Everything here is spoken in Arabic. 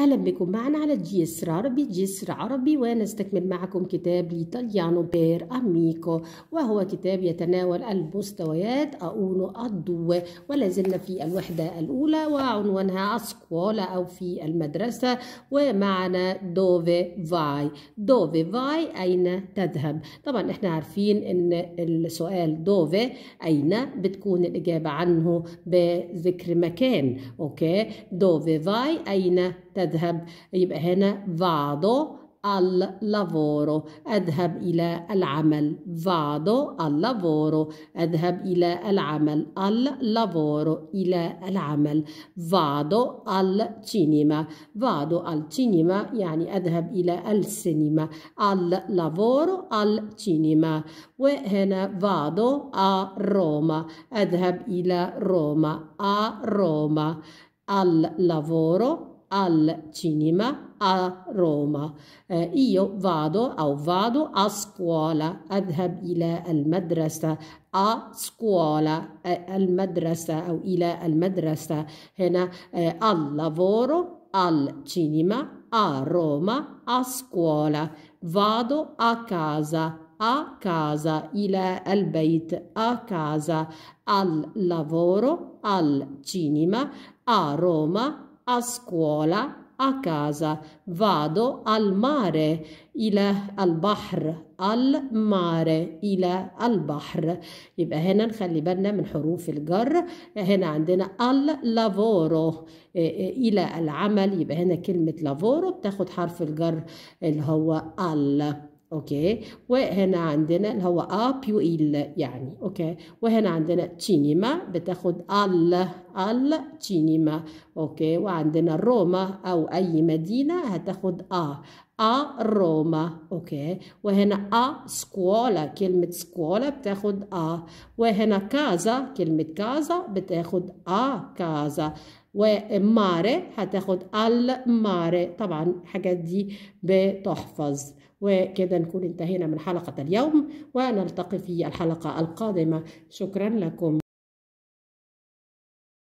أهلا بكم معنا على جسر عربي جسر عربي ونستكمل معكم كتاب ليتاليانو بير أميكو وهو كتاب يتناول المستويات أونو الدو ولا زلنا في الوحدة الأولى وعنوانها أسكولا أو في المدرسة ومعنا دوفي فاي دوفي فاي أين تذهب طبعا احنا عارفين أن السؤال دوفي أين بتكون الإجابة عنه بذكر مكان أوكي دوفي فاي أين تذهب يبقى هنا vado al lavoro أذهب إلى العمل vado al lavoro أذهب إلى العمل al lavoro إلى العمل vado al cinema vado al cinema يعني أذهب إلى السينما al lavoro al cinema وهنا vado a Roma أذهب إلى روما a Roma al lavoro al cinema a Roma. Eh, io vado o vado a scuola. أذهب al المدرسة a scuola المدرسة أو إلى المدرسة هنا eh, al lavoro al cinema a Roma a scuola vado a casa a casa, al البيت a casa, al lavoro, al cinema, a Roma, a scuola, a casa, vado al mare, إلى البحر المارة إلى البحر يبقى هنا نخلي بالنا من حروف الجر هنا عندنا al lavoro, إلى العمل يبقى هنا كلمة لافورو بتاخد حرف الجر اللي هو ال اوكي وهنا عندنا اللي هو ا بيو إل يعني اوكي وهنا عندنا تشينيما بتاخد ال ال تشينيما اوكي وعندنا روما او اي مدينه هتاخد ا ا روما اوكي وهنا ا سكولا كلمه سكولا بتاخد ا وهنا كازا كلمه كازا بتاخد ا كازا وماري هتاخد الماري طبعا الحاجات دي بتحفظ وكده نكون انتهينا من حلقة اليوم ونلتقي في الحلقة القادمة شكرا لكم